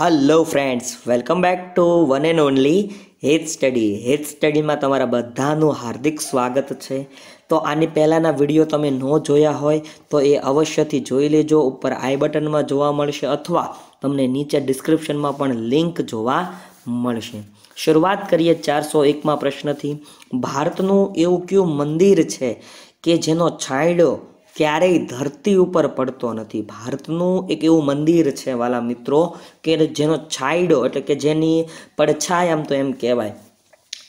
hello friends welcome back to one and only હેજ study હેજ સ્ટડીમાં તમારા બધાનું હાર્દિક સ્વાગત છે તો આની પહેલાંના વિડીયો તમે ન જોયા હોય તો એ અવશ્યથી જોઈ લેજો ઉપર આઈ બટનમાં જોવા મળશે અથવા તમને નીચે ડિસ્ક્રિપ્શનમાં પણ લિંક જોવા મળશે શરૂઆત કરીએ ચારસો એકમાં પ્રશ્નથી ભારતનું એવું કયું મંદિર છે કે જેનો છાંયડો ક્યારેય ધરતી ઉપર પડતો નથી ભારતનું એક એવું મંદિર છે વાલા મિત્રો કે જેનો છાંયડો એટલે કે જેની પડછાય આમ તો એમ કહેવાય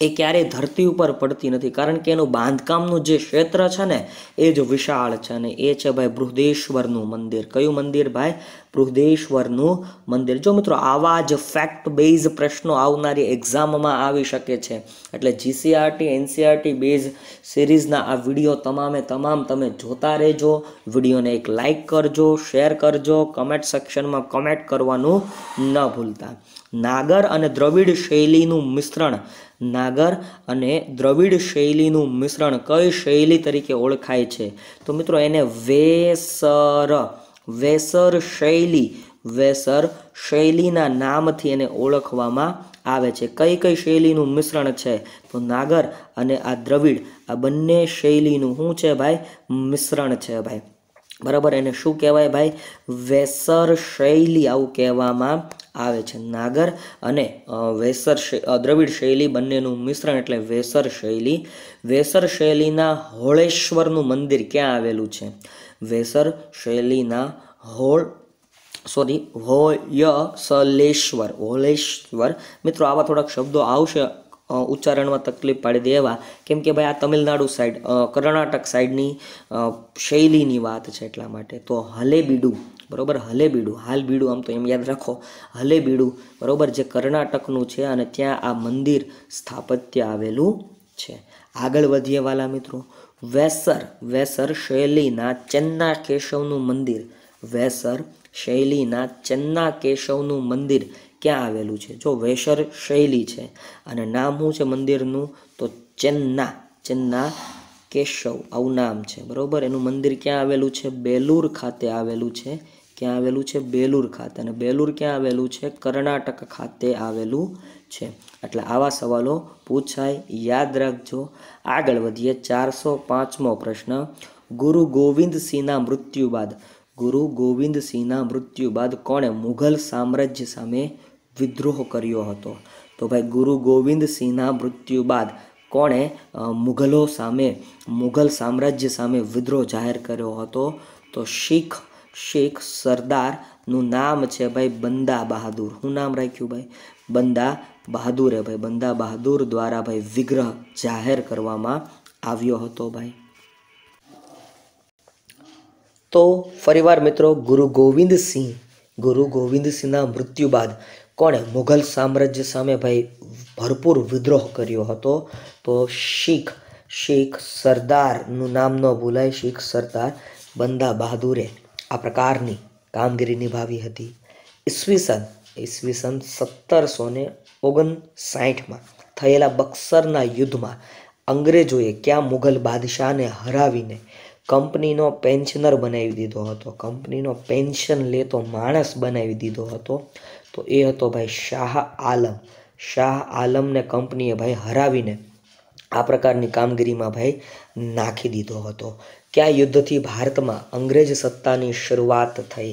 એ ક્યારેય ધરતી ઉપર પડતી નથી કારણ કે એનું બાંધકામનું જે ક્ષેત્ર છે ને એ જ વિશાળ છે અને એ છે ભાઈ બૃહદેશ્વરનું મંદિર કયું મંદિર ભાઈ બૃહદેશ્વરનું મંદિર જો મિત્રો આવા જ ફેક્ટ બેઝ પ્રશ્નો આવનારી એક્ઝામમાં આવી શકે છે એટલે જીસીઆરટી એનસીઆરટી બેઝ સિરીઝના આ વિડીયો તમામે તમામ તમે જોતા રહેજો વિડીયોને એક લાઇક કરજો શેર કરજો કમેન્ટ સેક્શનમાં કમેન્ટ કરવાનું ન ભૂલતા નાગર અને દ્રવિડ શૈલીનું મિશ્રણ નાગર અને દ્રવિડ શૈલીનું મિશ્રણ કઈ શૈલી તરીકે ઓળખાય છે તો મિત્રો એને વેસર વેસર શૈલી વેસર શૈલીના નામથી એને ઓળખવામાં આવે છે કઈ કઈ શૈલીનું મિશ્રણ છે તો નાગર અને આ દ્રવિડ આ બંને શૈલીનું શું છે ભાઈ મિશ્રણ છે ભાઈ બરાબર એને શું કહેવાય ભાઈ વેસર શૈલી આવું કહેવામાં આવે છે નાગર અને વેસર દ્રવિડ શૈલી બંનેનું મિશ્રણ એટલે વેસર શૈલી વેસર શૈલીના હોળેશ્વરનું મંદિર ક્યાં આવેલું છે વેસર શૈલીના હોળ સોરી હોયસલેશ્વર હોલેશ્વર મિત્રો આવા થોડાક શબ્દો આવશે ઉચ્ચારણમાં તકલીફ પાડી દે એવા કેમ કે ભાઈ આ તમિલનાડુ સાઈડ કર્ણાટક સાઈડની શૈલીની વાત છે એટલા માટે તો હલેબીડું બરાબર હલેબીડું હાલ બીડું આમ તો એમ યાદ રાખો હલેબીડું બરાબર જે કર્ણાટકનું છે અને ત્યાં આ મંદિર સ્થાપત્ય આવેલું છે આગળ વધીએ વાલા મિત્રો વેસર વેસર શૈલીના ચન્ના કેશવનું મંદિર વેસર શૈલીના ચન્ના કેશવનું મંદિર ક્યાં આવેલું છે જો વૈશર શૈલી છે અને નામ શું છે મંદિરનું તો ચેન્ના ચેન્ના કેશવ આવું નામ છે બરાબર એનું મંદિર ક્યાં આવેલું છે બેલુર ખાતે આવેલું છે ક્યાં આવેલું છે બેલુર ખાતે અને બેલુર ક્યાં આવેલું છે કર્ણાટક ખાતે આવેલું છે એટલે આવા સવાલો પૂછાય યાદ રાખજો આગળ વધીએ ચારસો પાંચમો પ્રશ્ન ગુરુ ગોવિંદસિંહના મૃત્યુ બાદ ગુરુ ગોવિંદસિંહના મૃત્યુ બાદ કોણે મુઘલ સામ્રાજ્ય સામે વિદ્રોહ કર્યો હતો તો ભાઈ ગુરુ ગોવિંદસિંહના મૃત્યુ બાદ કોણે મુઘલો સામે મુઘલ સામ્રાજ્ય સામે વિદ્રોહ જાહેર કર્યો હતો તો શીખ શીખ સરદારનું નામ છે ભાઈ બંદા બહાદુર શું નામ રાખ્યું ભાઈ બંદા બહાદુરે ભાઈ બંદા બહાદુર દ્વારા ભાઈ વિગ્રહ જાહેર કરવામાં આવ્યો હતો ભાઈ તો ફરીવાર મિત્રો ગુરુ ગોવિંદસિંહ ગુરુ ગોવિંદસિંહના મૃત્યુ બાદ કોણે મુઘલ સામ્રાજ્ય સામે ભાઈ ભરપૂર વિદ્રોહ કર્યો હતો તો શીખ શીખ સરદારનું નામ ન ભૂલાય શીખ સરદાર બંદા બહાદુરે આ પ્રકારની કામગીરી નિભાવી હતી ઈસવીસન ઈસવીસન સત્તરસો ને ઓગણસાઠમાં થયેલા બક્સરના યુદ્ધમાં અંગ્રેજોએ ક્યાં મુઘલ બાદશાહને હરાવીને કંપનીનો પેન્શનર બનાવી દીધો હતો કંપનીનો પેન્શન લેતો માણસ બનાવી દીધો હતો તો એ હતો ભાઈ શાહ આલમ શાહ આલમને કંપનીએ ભાઈ હરાવીને આ પ્રકારની કામગીરીમાં ભાઈ નાખી દીધો હતો કયા યુદ્ધથી ભારતમાં અંગ્રેજ સત્તાની શરૂઆત થઈ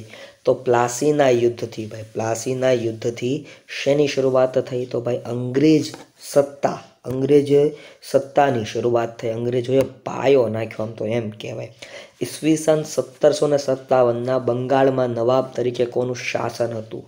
તો પ્લાસીના યુદ્ધથી ભાઈ પ્લાસીના યુદ્ધથી શેની શરૂઆત થઈ તો ભાઈ અંગ્રેજ સત્તા અંગ્રેજ સત્તાની શરૂઆત થઈ અંગ્રેજોએ પાયો નાખ્યો આમ તો એમ કહેવાય ઈસવીસન સત્તરસો ને સત્તાવનના બંગાળમાં નવાબ તરીકે કોનું શાસન હતું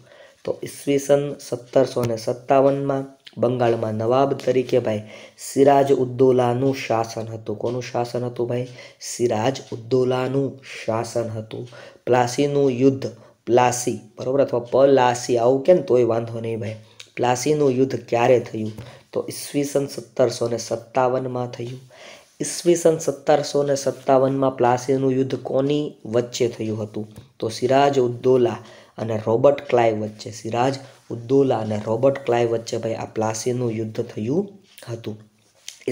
તો ઈસવીસન સત્તરસો ને સત્તાવનમાં બંગાળમાં નવાબ તરીકે ભાઈ સિરાજ ઉદ્દોલાનું શાસન હતું કોનું શાસન હતું ભાઈ સિરાજ ઉદ્દોલાનું શાસન હતું પ્લાસીનું યુદ્ધ પ્લાસી બરોબર અથવા પલાસી આવું કે ને તોય વાંધો નહીં ભાઈ પ્લાસીનું યુદ્ધ ક્યારે થયું તો ઈસવીસન સત્તરસો ને સત્તાવનમાં થયું ઈસવીસન સત્તરસો ને સત્તાવનમાં પ્લાસીનું યુદ્ધ કોની વચ્ચે થયું હતું તો સિરાજ ઉદ્દોલા અને રોબર્ટ ક્લાય વચ્ચે સિરાજ ઉદ્દોલા અને રોબર્ટ ક્લાય વચ્ચે ભાઈ આ પ્લાસીનું યુદ્ધ થયું હતું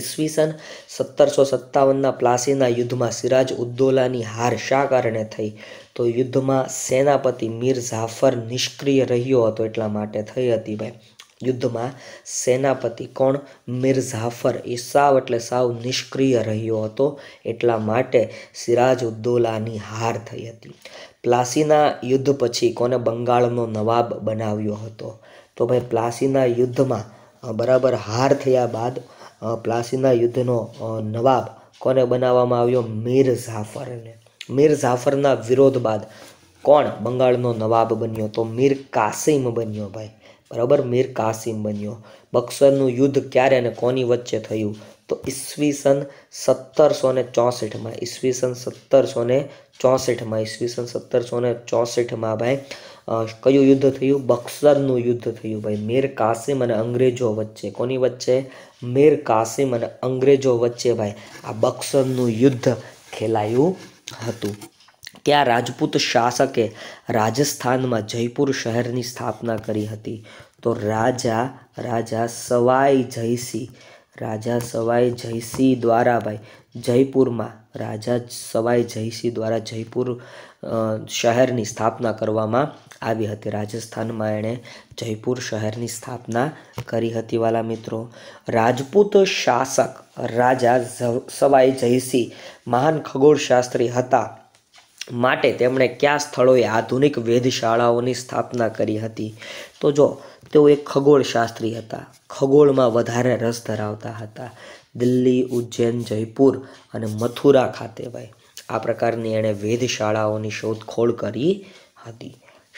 ઈસવીસન સત્તરસો સત્તાવનના પ્લાસીના યુદ્ધમાં સિરાજ ઉદ્દોલાની હાર શા કારણે થઈ તો યુદ્ધમાં સેનાપતિ મીર ઝાફર નિષ્ક્રિય રહ્યો હતો એટલા માટે થઈ હતી ભાઈ યુદ્ધમાં સેનાપતિ કોણ મીર ઝાફર એ સાવ એટલે સાવ નિષ્ક્રિય રહ્યો હતો એટલા માટે સિરાજ ઉદ્દોલાની હાર થઈ હતી પ્લાસીના યુદ્ધ પછી કોને બંગાળનો નવાબ બનાવ્યો હતો તો ભાઈ પ્લાસીના યુદ્ધમાં બરાબર હાર થયા બાદ પ્લાસીના યુદ્ધનો નવાબ કોને બનાવવામાં આવ્યો મીર ઝાફરને મીર ઝાફરના વિરોધ બાદ કોણ બંગાળનો નવાબ બન્યો તો મીર કાસિમ બન્યો ભાઈ બરાબર મીર કાસિમ બન્યો બક્સરનું યુદ્ધ ક્યારે અને કોની વચ્ચે થયું તો ઈસવીસન સત્તરસો ને ચોસઠમાં ઈસવીસન સત્તરસો ને ચોસઠમાં ઈસવીસન સત્તરસો ને ચોસઠમાં ભાઈ કયું યુદ્ધ થયું બક્સરનું યુદ્ધ થયું ભાઈ મીર કાસિમ અને અંગ્રેજો વચ્ચે કોની વચ્ચે મીર કાસિમ અને અંગ્રેજો વચ્ચે ભાઈ આ બક્સરનું યુદ્ધ ખેલાયું હતું ત્યાં રાજપૂત શાસકે રાજસ્થાનમાં જયપુર શહેરની સ્થાપના કરી હતી તો રાજા રાજા સવાઈ જયસિંહ રાજા સવાઈ જયસિંહ દ્વારા ભાઈ જયપુરમાં રાજા સવાઈ જયસિંહ દ્વારા જયપુર શહેરની સ્થાપના કરવામાં આવી હતી રાજસ્થાનમાં એણે જયપુર શહેરની સ્થાપના કરી હતી વાલા મિત્રો રાજપૂત શાસક રાજા સવાઈ જયસિંહ મહાન ખગોળશાસ્ત્રી હતા માટે તેમણે કયા સ્થળોએ આધુનિક વેધશાળાઓની સ્થાપના કરી હતી તો જો તેઓ એક ખગોળશાસ્ત્રી હતા ખગોળમાં વધારે રસ ધરાવતા હતા દિલ્હી ઉજ્જૈન જયપુર અને મથુરા ખાતે ભાઈ આ પ્રકારની એણે વેધશાળાઓની શોધખોળ કરી હતી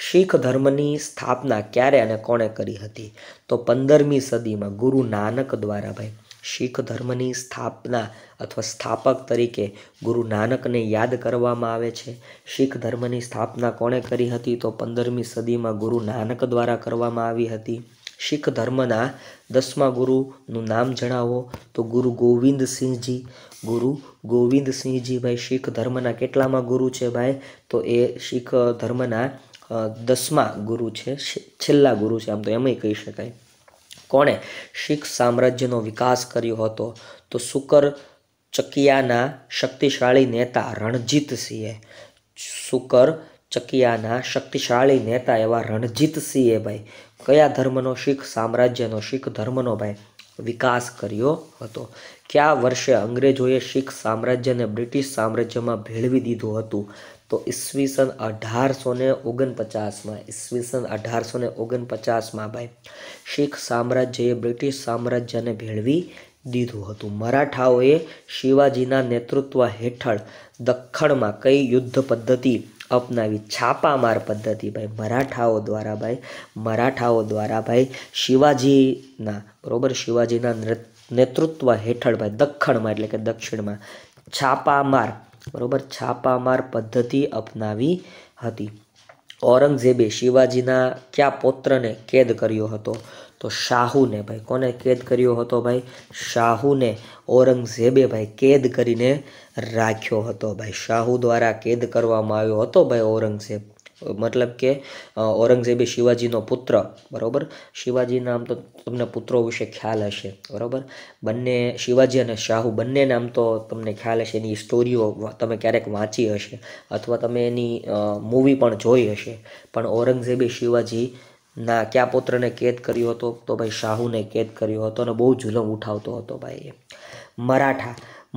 શીખ ધર્મની સ્થાપના ક્યારે અને કોણે કરી હતી તો પંદરમી સદીમાં ગુરુ નાનક દ્વારા ભાઈ શીખ ધર્મની સ્થાપના અથવા સ્થાપક તરીકે ગુરુ નાનકને યાદ કરવામાં આવે છે શીખ ધર્મની સ્થાપના કોણે કરી હતી તો પંદરમી સદીમાં ગુરુ નાનક દ્વારા કરવામાં આવી હતી શીખ ધર્મના દસમા ગુરુનું નામ જણાવો તો ગુરુ ગોવિંદસિંહજી ગુરુ ગોવિંદસિંહજી ભાઈ શીખ ધર્મના કેટલામાં ગુરુ છે ભાઈ તો એ શીખ ધર્મના દસમા ગુરુ છે છેલ્લા ગુરુ છે આમ તો એમય કહી શકાય કોણે શીખ સામ્રાજ્યનો વિકાસ કર્યો હતો તો શુકર ચકિયાના શક્તિશાળી નેતા રણજીતસિંહે શુકર ચકિયાના શક્તિશાળી નેતા એવા રણજીતસિંહે ભાઈ કયા ધર્મનો શીખ સામ્રાજ્યનો શીખ ધર્મનો ભાઈ વિકાસ કર્યો હતો કયા વર્ષે અંગ્રેજોએ શીખ સામ્રાજ્યને બ્રિટિશ સામ્રાજ્યમાં ભેળવી દીધું હતું તો ઈસવીસન અઢારસો ને ઓગણપચાસમાં ઈસવીસન અઢારસો ને ઓગણપચાસમાં ભાઈ શીખ સામ્રાજ્યએ બ્રિટિશ સામ્રાજ્યને ભેળવી દીધું હતું મરાઠાઓએ શિવાજીના નેતૃત્વ હેઠળ દખ્ખણમાં કઈ યુદ્ધ પદ્ધતિ અપનાવી છાપામાર પદ્ધતિ ભાઈ મરાઠાઓ દ્વારા ભાઈ મરાઠાઓ દ્વારા ભાઈ શિવાજીના બરોબર શિવાજીના નેતૃત્વ હેઠળ ભાઈ દખ્ખણમાં એટલે કે દક્ષિણમાં છાપામાર બરાબર છાપામાર પદ્ધતિ અપનાવી હતી ઔરંગઝેબે શિવાજીના કયા પૌત્રને કેદ કર્યો હતો તો શાહુને ભાઈ કોને કેદ કર્યો હતો ભાઈ શાહુને ઔરંગઝેબે ભાઈ કેદ કરીને રાખ્યો હતો ભાઈ શાહુ દ્વારા કેદ કરવામાં આવ્યો હતો ભાઈ ઔરંગઝેબ મતલબ કે ઔરંગઝેબે શિવાજીનો પુત્ર બરાબર શિવાજી નામ તો તમને પુત્રો વિશે ખ્યાલ હશે બરાબર બંને શિવાજી અને શાહુ બંને નામ તો તમને ખ્યાલ હશે એની સ્ટોરીઓ તમે ક્યારેક વાંચી હશે અથવા તમે એની મૂવી પણ જોઈ હશે પણ ઔરંગઝેબે શિવાજી ના કયા પુત્રને કેદ કર્યો હતો તો ભાઈ શાહુને કેદ કર્યો હતો અને બહુ જુલમ ઉઠાવતો હતો ભાઈ મરાઠા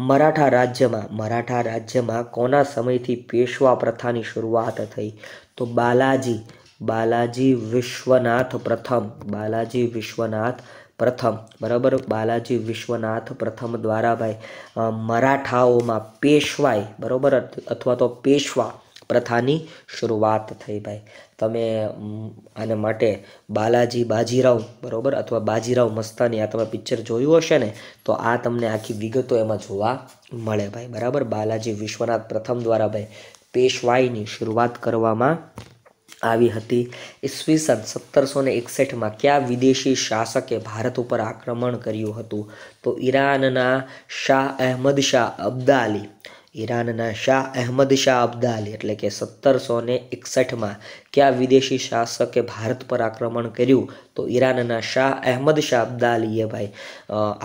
મરાઠા રાજ્યમાં મરાઠા રાજ્યમાં કોના સમયથી પેશવા પ્રથાની શરૂઆત થઈ તો બાલાજી બાલાજી વિશ્વનાથ પ્રથમ બાલાજી વિશ્વનાથ પ્રથમ બરાબર બાલાજી વિશ્વનાથ પ્રથમ દ્વારા ભાઈ મરાઠાઓમાં પેશવાય બરાબર અથવા તો પેશવા પ્રથાની શરૂઆત થઈ ભાઈ તમે આને માટે બાલાજી બાજીરાવ બરાબર અથવા બાજીરાવ મસ્તાની આ તમે પિક્ચર જોયું હશે ને તો આ તમને આખી વિગતો એમાં જોવા મળે ભાઈ બરાબર બાલાજી વિશ્વનાથ પ્રથમ દ્વારા ભાઈ પેશવાઈની શરૂઆત કરવામાં આવી હતી ઈસવીસન સત્તરસો ને એકસઠમાં કયા વિદેશી શાસકે ભારત ઉપર આક્રમણ કર્યું હતું તો ઈરાનના શાહ અહેમદ શાહ અબ્દાલી ઈરાનના શાહ અહેમદ શાહ અબ્દાલી એટલે કે સત્તરસો ને એકસઠમાં કયા વિદેશી શાસકે ભારત પર આક્રમણ કર્યું તો ઈરાનના શાહ અહેમદ શાહ અબ્દાલીએ ભાઈ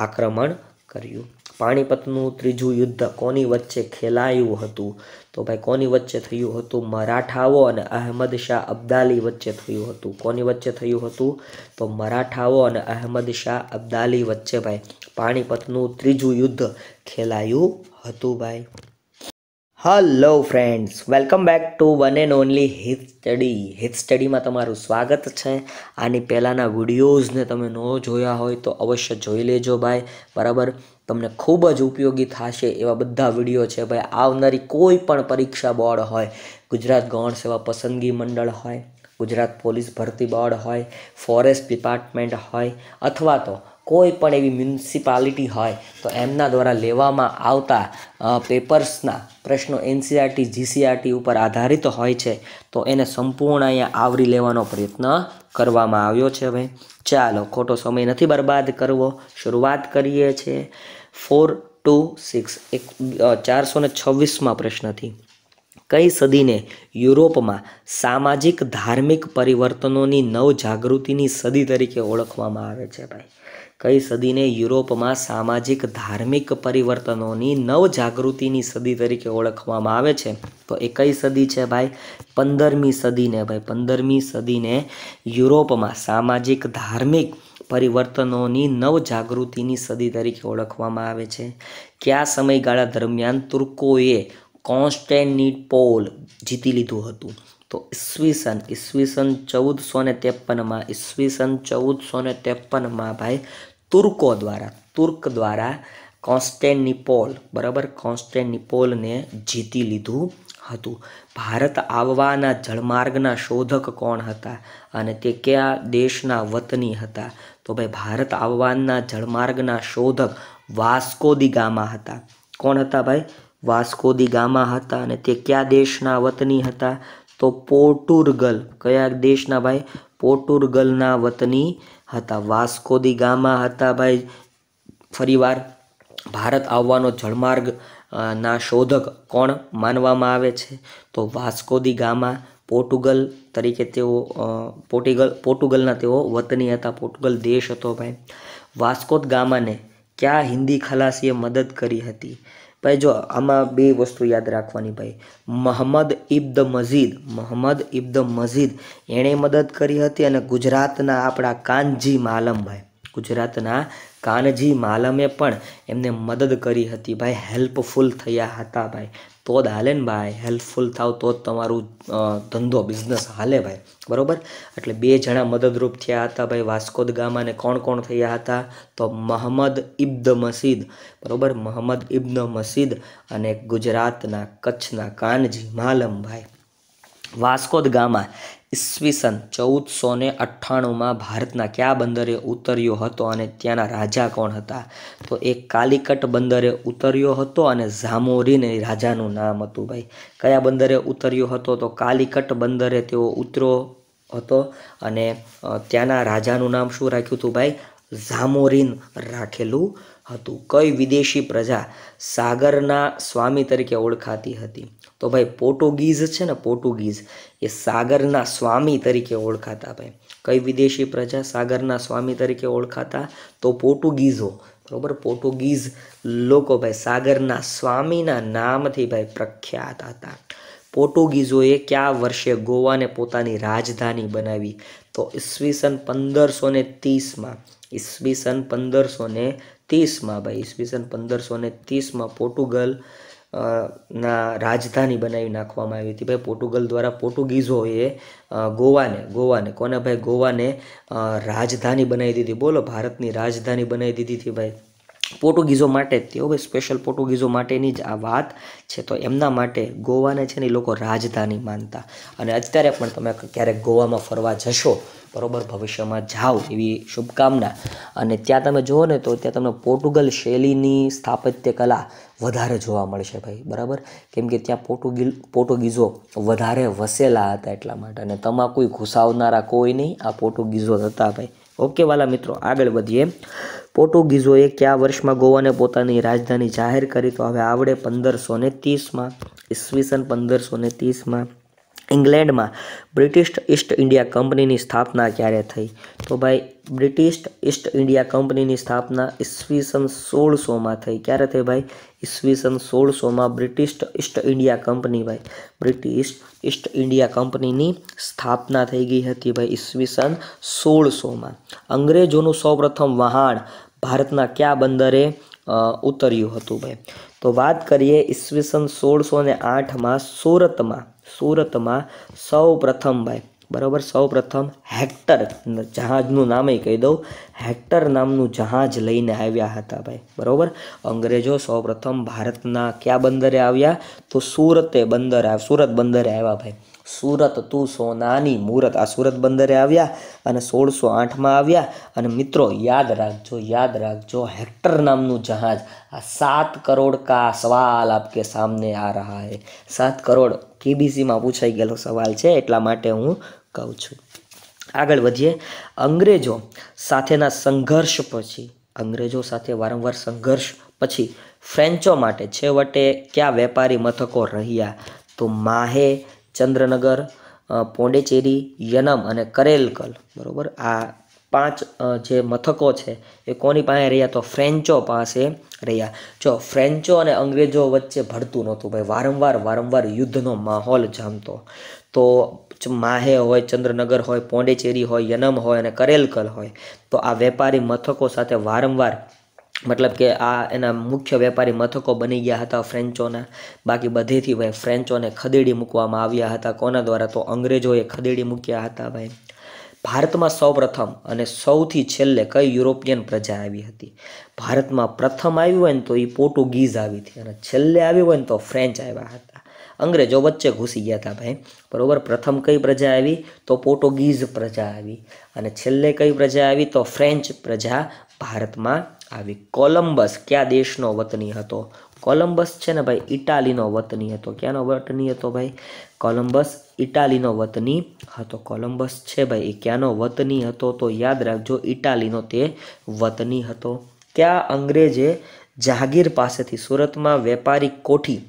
આક્રમણ કર્યું પાણીપતનું ત્રીજું યુદ્ધ કોની વચ્ચે ખેલાયું હતું તો ભાઈ કોની વચ્ચે થયું હતું મરાઠાઓ અને અહેમદ શાહ અબ્દાલી વચ્ચે થયું હતું કોની વચ્ચે થયું હતું તો મરાઠાઓ અને અહેમદ શાહ અબ્દાલી વચ્ચે ભાઈ પાણીપતનું ત્રીજું યુદ્ધ ખેલાયું હતું ભાઈ hello friends welcome back to one and only હિત સ્ટડી હિત સ્ટડીમાં તમારું સ્વાગત છે આની પહેલાંના વિડીયોઝને તમે ન જોયા હોય તો અવશ્ય જોઈ લેજો ભાઈ બરાબર તમને ખૂબ જ ઉપયોગી થશે એવા બધા વિડીયો છે ભાઈ આવનારી કોઈ પણ પરીક્ષા બોર્ડ હોય ગુજરાત ગૌણ સેવા પસંદગી મંડળ હોય ગુજરાત પોલીસ ભરતી બોર્ડ હોય ફોરેસ્ટ ડિપાર્ટમેન્ટ હોય અથવા તો કોઈ પણ એવી મ્યુનિસિપાલિટી હોય તો એમના દ્વારા લેવામાં આવતા પેપર્સના પ્રશ્નો એનસીઆરટી જીસીઆરટી ઉપર આધારિત હોય છે તો એને સંપૂર્ણ અહીંયા આવરી લેવાનો પ્રયત્ન કરવામાં આવ્યો છે હવે ચાલો ખોટો સમય નથી બરબાદ કરવો શરૂઆત કરીએ છીએ ફોર ટુ સિક્સ એક ચારસો ને છવ્વીસમાં પ્રશ્નથી કઈ સદીને યુરોપમાં સામાજિક ધાર્મિક પરિવર્તનોની નવજાગૃતિની સદી તરીકે ઓળખવામાં આવે છે ભાઈ કઈ સદીને યુરોપમાં સામાજિક ધાર્મિક પરિવર્તનોની નવજાગૃતિની સદી તરીકે ઓળખવામાં આવે છે તો એ કઈ સદી છે ભાઈ પંદરમી સદીને ભાઈ પંદરમી સદીને યુરોપમાં સામાજિક ધાર્મિક પરિવર્તનોની નવજાગૃતિની સદી તરીકે ઓળખવામાં આવે છે કયા સમયગાળા દરમિયાન તુર્કોએ પોલ જીતી લીધું હતું તો ઈસવીસન ઈસવીસન ચૌદસો ને ત્રેપનમાં ઈસવીસન ચૌદસો ને ત્રેપનમાં ભાઈ તુર્કો દ્વારા તુર્ક દ્વારા કોન્સ્ટેનિપોલ બરાબર કોન્સ્ટેનિપોલને જીતી લીધું હતું ભારત આવવાના જળમાર્ગના શોધક કોણ હતા અને તે કયા દેશના વતની હતા તો ભાઈ ભારત આવવાના જળમાર્ગના શોધક વાસ્કો દી ગામા હતા કોણ હતા ભાઈ વાસ્કો દી ગામા હતા અને તે કયા દેશના વતની હતા તો પોર્ટુગલ કયા દેશના ભાઈ પોર્ટુગલના વતની હતા વાસ્કોદી દી ગામા હતા ભાઈ ફરીવાર ભારત આવવાનો જળમાર્ગ ના શોધક કોણ માનવામાં આવે છે તો વાસ્કોદી દી ગામા પોર્ટુગલ તરીકે તેઓ પોર્ટુગલ પોર્ટુગલના તેઓ વતની હતા પોર્ટુગલ દેશ હતો ભાઈ વાસ્કોદ ગામાને ક્યાં હિન્દી ખલાસીએ મદદ કરી હતી ભાઈ જો આમાં બે વસ્તુ યાદ રાખવાની ભાઈ મહમ્મદ ઇબ્દ મજીદ મહમ્મદ ઇબ્દ મજીદ એણે મદદ કરી હતી અને ગુજરાતના આપણા કાનજી માલમભાઈ ગુજરાતના કાનજી માલમે પણ એમને મદદ કરી હતી ભાઈ હેલ્પફુલ થયા હતા ભાઈ તો જ હાલે ને ભાઈ હેલ્પફુલ થાવ તો જ તમારું ધંધો બિઝનેસ હાલે ભાઈ બરાબર એટલે બે જણા મદદરૂપ થયા હતા ભાઈ વાસ્કોદ ગામાને કોણ કોણ થયા હતા તો મહમદ ઇબ્દ મસીદ બરાબર મહમદ ઇબ્દ મસીદ અને ગુજરાતના કચ્છના કાનજી માલમભાઈ ભાઈ વાસ્કોદ ગામા ઈસવીસન ચૌદસો ને અઠ્ઠાણુંમાં ભારતના કયા બંદરે ઉતર્યો હતો અને ત્યાંના રાજા કોણ હતા તો એ કાલિકટ બંદરે ઉતર્યો હતો અને ઝામોરીને રાજાનું નામ હતું ભાઈ કયા બંદરે ઉતર્યો હતો તો કાલિકટ બંદરે તેઓ ઉતરો હતો અને ત્યાંના રાજાનું નામ શું રાખ્યું હતું ભાઈ ઝામોરીન રાખેલું હતું કઈ વિદેશી પ્રજા સાગરના સ્વામી તરીકે ઓળખાતી હતી તો ભાઈ પોર્ટુગીઝ છે ને પોર્ટુગીઝ એ સાગરના સ્વામી તરીકે ઓળખાતા ભાઈ કઈ વિદેશી પ્રજા સાગરના સ્વામી તરીકે ઓળખાતા તો પોર્ટુગીઝો બરોબર પોર્ટુગીઝ લોકો ભાઈ સાગરના સ્વામીના નામથી ભાઈ પ્રખ્યાત હતા પોર્ટુગીઝોએ કયા વર્ષે ગોવાને પોતાની રાજધાની બનાવી તો ઈસવીસન પંદરસો ને ત્રીસમાં ઈસવીસન પંદરસો ને ત્રીસમાં ભાઈ ઈસવીસન પંદરસો ને ત્રીસમાં પોર્ટુગલ ના રાજધાની બનાવી નાખવામાં આવી હતી ભાઈ પોર્ટુગલ દ્વારા પોર્ટુગીઝોએ ગોવાને ગોવાને કોને ભાઈ ગોવાને રાજધાની બનાવી દીધી બોલો ભારતની રાજધાની બનાવી દીધી હતી ભાઈ પોર્ટુગીઝો માટે તેઓ સ્પેશિયલ પોર્ટુગીઝો માટેની જ આ વાત છે તો એમના માટે ગોવાને છે ને એ લોકો રાજધાની માનતા અને અત્યારે પણ તમે ક્યારેક ગોવામાં ફરવા જશો બરોબર ભવિષ્યમાં જાઓ એવી શુભકામના અને ત્યાં તમે જુઓ ને તો ત્યાં તમને પોર્ટુગલ શૈલીની સ્થાપત્ય કલા વધારે જોવા મળશે ભાઈ બરાબર કેમ કે ત્યાં પોર્ટુગીલ પોર્ટુગીઝો વધારે વસેલા હતા એટલા માટે અને તમાકુ ઘુસાવનારા કોઈ નહીં આ પોર્ટુગીઝો હતા ભાઈ ઓકે વાલા મિત્રો આગળ વધીએ પોર્ટુગીઝોએ કયા વર્ષમાં ગોવાને પોતાની રાજધાની જાહેર કરી તો હવે આવડે પંદરસો ને ત્રીસમાં ઈસવીસન પંદરસો ને ત્રીસમાં ઇંગ્લેન્ડમાં બ્રિટિશ ઈસ્ટ ઇન્ડિયા કંપનીની સ્થાપના ક્યારે થઈ તો ભાઈ બ્રિટિશ ઈસ્ટ ઇન્ડિયા કંપનીની સ્થાપના ઈસવીસન સોળસોમાં થઈ ક્યારે થઈ ભાઈ ઈસવીસન સોળસોમાં બ્રિટિશ ઈસ્ટ ઇન્ડિયા કંપની ભાઈ બ્રિટિશ ઈસ્ટ ઇન્ડિયા કંપનીની સ્થાપના થઈ ગઈ હતી ભાઈ ઈસવીસન સોળસોમાં અંગ્રેજોનું સૌપ્રથમ વહાણ ભારતના કયા બંદરે ઉતર્યું હતું ભાઈ તો વાત કરીએ ઈસવીસન સોળસો ને આઠમાં સુરતમાં સુરતમાં સૌ પ્રથમ ભાઈ બરાબર સૌ પ્રથમ હેક્ટર જહાજનું નામે કહી દઉં હેક્ટર નામનું જહાજ લઈને આવ્યા હતા ભાઈ બરાબર અંગ્રેજો સૌ પ્રથમ ભારતના કયા બંદરે આવ્યા તો સુરતે બંદર સુરત બંદરે આવ્યા ભાઈ સુરત તું સોનાની મુહૂર્ત આ સુરત બંદરે આવ્યા અને સોળસો આઠમાં આવ્યા અને મિત્રો યાદ રાખજો યાદ રાખજો હેક્ટર નામનું જહાજ આ સાત કરોડ કા સવાલ આપકે સામને આ રહા હે સાત કરોડ કેબીસીમાં પૂછાઈ ગયેલો સવાલ છે એટલા માટે હું કહું છું આગળ વધીએ અંગ્રેજો સાથેના સંઘર્ષ પછી અંગ્રેજો સાથે વારંવાર સંઘર્ષ પછી ફ્રેન્ચો માટે છેવટે કયા વેપારી મથકો રહ્યા તો માહે ચંદ્રનગર પોંડેચેરી યનમ અને કરેલકલ બરાબર આ પાંચ જે મથકો છે એ કોની પાસે રહ્યા તો ફ્રેન્ચો પાસે રહ્યા જો ફ્રેન્ચો અને અંગ્રેજો વચ્ચે ભળતું નહોતું ભાઈ વારંવાર વારંવાર યુદ્ધનો માહોલ જામતો તો માહે હોય ચંદ્રનગર હોય પોંડેચેરી હોય યનમ હોય અને કરેલકલ હોય તો આ વેપારી મથકો સાથે વારંવાર મતલબ કે આ એના મુખ્ય વેપારી મથકો બની ગયા હતા ફ્રેન્ચોના બાકી બધેથી ભાઈ ફ્રેન્ચોને ખદેડી મૂકવામાં આવ્યા હતા કોના દ્વારા તો અંગ્રેજોએ ખદેડી મૂક્યા હતા ભાઈ ભારતમાં સૌપ્રથમ અને સૌથી છેલ્લે કઈ યુરોપિયન પ્રજા આવી હતી ભારતમાં પ્રથમ આવી હોય ને તો એ પોર્ટુગીઝ આવી હતી અને છેલ્લે આવી હોય ને તો ફ્રેન્ચ આવ્યા હતા અંગ્રેજો વચ્ચે ઘૂસી ગયા હતા ભાઈ બરાબર પ્રથમ કઈ પ્રજા આવી તો પોર્ટુગીઝ પ્રજા આવી અને છેલ્લે કઈ પ્રજા આવી તો ફ્રેન્ચ પ્રજા ભારતમાં આવી કોલમ્બસ કયા દેશનો વતની હતો કોલમ્બસ છે ને ભાઈ ઇટાલીનો વતની હતો ક્યાંનો વતની હતો ભાઈ કોલંબસ ઇટાલીનો વતની હતો કોલંબસ છે ભાઈ એ ક્યાંનો વતની હતો તો યાદ રાખજો ઇટાલીનો તે વતની હતો ક્યાં અંગ્રેજે જહાગીર પાસેથી સુરતમાં વેપારી કોઠી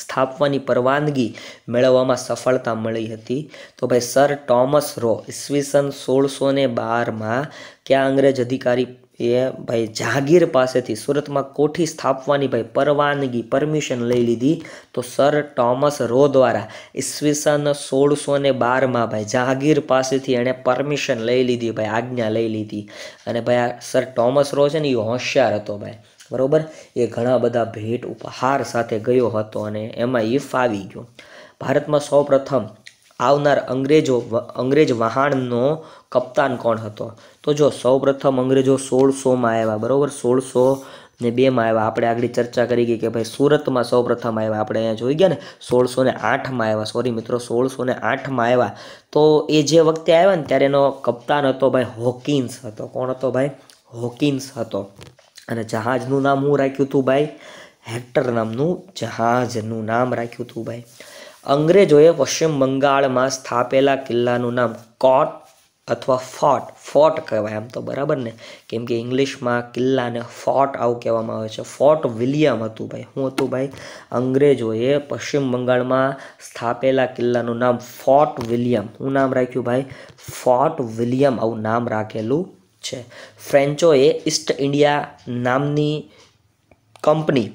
સ્થાપવાની પરવાનગી મેળવવામાં સફળતા મળી હતી તો ભાઈ સર ટોમસ રો ઈસવીસન સોળસો ને બારમાં ક્યાં અંગ્રેજ અધિકારી એ ભાઈ જાગીર પાસેથી સુરતમાં કોઠી સ્થાપવાની ભાઈ પરવાનગી પરમિશન લઈ લીધી તો સર ટોમસ રો દ્વારા ઈસવીસન સોળસો ને બારમાં ભાઈ જાગીર પાસેથી એણે પરમિશન લઈ લીધી ભાઈ આજ્ઞા લઈ લીધી અને ભાઈ આ સર ટોમસ રો છે ને એ હોશિયાર હતો ભાઈ બરાબર એ ઘણા બધા ભેટ ઉપહાર સાથે ગયો હતો અને એમાં એ ફાવી ગયો ભારતમાં સૌ પ્રથમ આવનાર અંગ્રેજો અંગ્રેજ વહાણનો કપ્તાન કોણ હતો તો જો સૌ પ્રથમ અંગ્રેજો સોળસોમાં આવ્યા બરાબર સોળસો ને બેમાં આવ્યા આપણે આગળ ચર્ચા કરી ગઈ કે ભાઈ સુરતમાં સૌપ્રથમ આવ્યા આપણે અહીંયા જોઈ ગયા ને સોળસો ને આઠમાં આવ્યા સોરી મિત્રો સોળસો ને આઠમાં આવ્યા તો એ જે વખતે આવ્યા ને ત્યારે એનો કપ્તાન હતો ભાઈ હોકિન્સ હતો કોણ હતો ભાઈ હોકિન્સ હતો અને જહાજનું નામ હું રાખ્યું હતું ભાઈ હેક્ટર નામનું જહાજનું નામ રાખ્યું હતું ભાઈ અંગ્રેજોએ પશ્ચિમ બંગાળમાં સ્થાપેલા કિલ્લાનું નામ કોટ અથવા ફોર્ટ ફોર્ટ કહેવાય આમ તો બરાબર ને કેમ કે ઇંગ્લિશમાં કિલ્લાને ફોર્ટ આવું કહેવામાં આવે છે ફોર્ટ વિલિયમ હતું ભાઈ શું હતું ભાઈ અંગ્રેજોએ પશ્ચિમ બંગાળમાં સ્થાપેલા કિલ્લાનું નામ ફોર્ટ વિલિયમ હું નામ રાખ્યું ભાઈ ફોર્ટ વિલિયમ આવું નામ રાખેલું છે ફ્રેન્ચોએ ઈસ્ટ ઇન્ડિયા નામની કંપની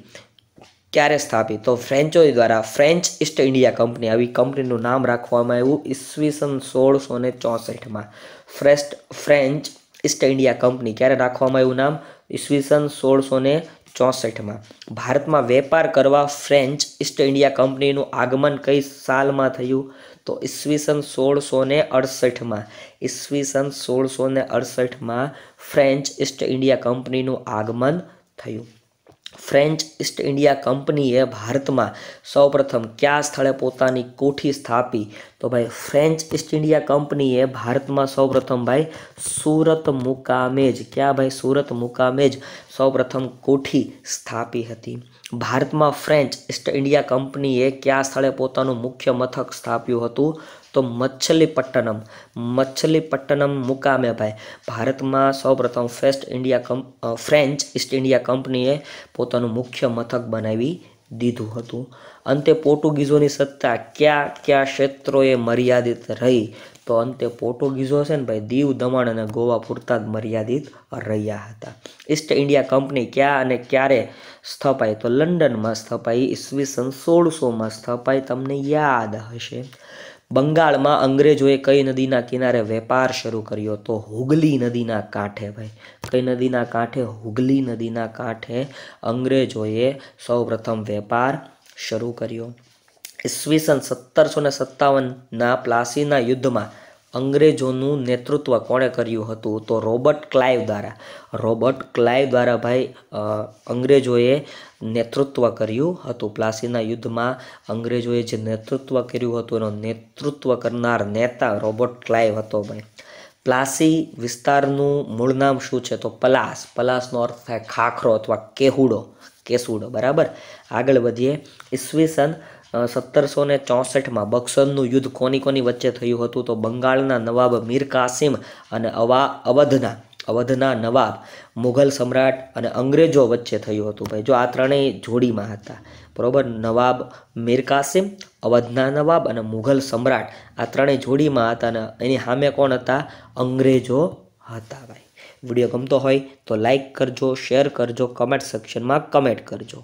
ક્યારે સ્થાપિત તો ફ્રેન્ચોઈ દ્વારા ફ્રેન્ચ ઈસ્ટ ઇન્ડિયા કંપની આવી કંપનીનું નામ રાખવામાં આવ્યું ઈસવીસન સોળસો ને ચોસઠમાં ફ્રેસ્ટ ફ્રેન્ચ ઈસ્ટ ઇન્ડિયા કંપની ક્યારે રાખવામાં આવ્યું નામ ઈસવીસન સોળસો ને ચોસઠમાં ભારતમાં વેપાર કરવા ફ્રેન્ચ ઈસ્ટ ઇન્ડિયા કંપનીનું આગમન કઈ સાલમાં થયું તો ઈસવીસન સોળસો ને અડસઠમાં ઈસવીસન સોળસો ને અડસઠમાં ફ્રેન્ચ ઈસ્ટ ઇન્ડિયા કંપનીનું આગમન થયું ફ્રેન્ચ ઈસ્ટ ઇન્ડિયા કંપનીએ ભારતમાં સૌપ્રથમ કયા સ્થળે પોતાની કોઠી સ્થાપી તો ભાઈ ફ્રેન્ચ ઈસ્ટ ઇન્ડિયા કંપનીએ ભારતમાં સૌપ્રથમ ભાઈ સુરત મુકામે જ ક્યાં ભાઈ સુરત મુકામે જ સૌપ્રથમ કોઠી સ્થાપી હતી ભારતમાં ફ્રેન્ચ ઈસ્ટ ઇન્ડિયા કંપનીએ કયા સ્થળે પોતાનું મુખ્ય મથક સ્થાપ્યું હતું તો મચ્છલીપટ્ટનમ મચ્છલીપટ્ટનમ મુકામે ભાઈ ભારતમાં સૌપ્રથમ ફેસ્ટ ઇન્ડિયા કંપ ફ્રેન્ચ ઈસ્ટ ઇન્ડિયા કંપનીએ પોતાનું મુખ્ય મથક બનાવી દીધું હતું અંતે પોર્ટુગીઝોની સત્તા કયા કયા ક્ષેત્રોએ મર્યાદિત રહી તો અંતે પોર્ટુગીઝો છે ને ભાઈ દીવ દમણ અને ગોવા પૂરતા જ મર્યાદિત રહ્યા હતા ઈસ્ટ ઇન્ડિયા કંપની ક્યાં અને ક્યારે સ્થપાઈ તો લંડનમાં સ્થપાઈ ઈસવીસન સોળસોમાં સ્થપાઈ તમને યાદ હશે બંગાળમાં અંગ્રેજોએ કઈ નદીના કિનારે વેપાર શરૂ કર્યો તો હુગલી નદીના કાંઠે ભાઈ કઈ નદીના કાંઠે હુગલી નદીના કાંઠે અંગ્રેજોએ સૌપ્રથમ વેપાર શરૂ કર્યો ઈસવીસન સત્તરસો ને સત્તાવનના પ્લાસીના યુદ્ધમાં અંગ્રેજોનું નેતૃત્વ કોણે કર્યું હતું તો રોબર્ટ ક્લાઇવ દ્વારા રોબર્ટ ક્લાઇવ દ્વારા ભાઈ અંગ્રેજોએ નેતૃત્વ કર્યું હતું પ્લાસીના યુદ્ધમાં અંગ્રેજોએ જે નેતૃત્વ કર્યું હતું એનો નેતૃત્વ કરનાર નેતા રોબર્ટ ક્લાઇવ હતો ભાઈ પ્લાસી વિસ્તારનું મૂળ નામ શું છે તો પલાસ પલાસનો અર્થ થાય ખાખરો અથવા કેહુડો કેસુડો બરાબર આગળ વધીએ ઈસવીસન સત્તરસો ને ચોસઠમાં બક્સરનું યુદ્ધ કોની કોની વચ્ચે થયું હતું તો બંગાળના નવાબ મીર કાસિમ અને અવા અવધના અવધના નવાબ મુઘલ સમ્રાટ અને અંગ્રેજો વચ્ચે થયું હતું ભાઈ જો આ ત્રણેય જોડીમાં હતા બરોબર નવાબ મીર કાસિમ અવધના નવાબ અને મુઘલ સમ્રાટ આ ત્રણેય જોડીમાં હતા અને એની સામે કોણ હતા અંગ્રેજો હતા ભાઈ વિડીયો ગમતો હોય તો લાઈક કરજો શેર કરજો કમેન્ટ સેક્શનમાં કમેન્ટ કરજો